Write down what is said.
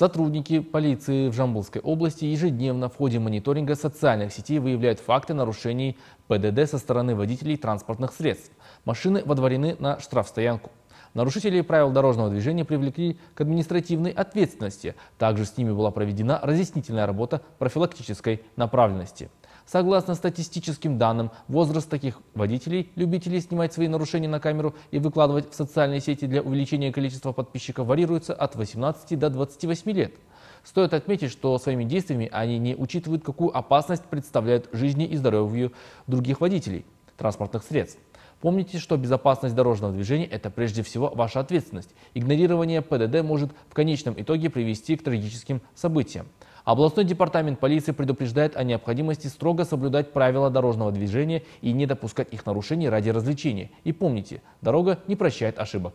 Сотрудники полиции в Жамбулской области ежедневно в ходе мониторинга социальных сетей выявляют факты нарушений ПДД со стороны водителей транспортных средств. Машины водворены на штрафстоянку. Нарушителей правил дорожного движения привлекли к административной ответственности. Также с ними была проведена разъяснительная работа профилактической направленности. Согласно статистическим данным, возраст таких водителей, любителей снимать свои нарушения на камеру и выкладывать в социальные сети для увеличения количества подписчиков варьируется от 18 до 28 лет. Стоит отметить, что своими действиями они не учитывают, какую опасность представляют жизни и здоровью других водителей транспортных средств. Помните, что безопасность дорожного движения – это прежде всего ваша ответственность. Игнорирование ПДД может в конечном итоге привести к трагическим событиям. Областной департамент полиции предупреждает о необходимости строго соблюдать правила дорожного движения и не допускать их нарушений ради развлечения. И помните, дорога не прощает ошибок.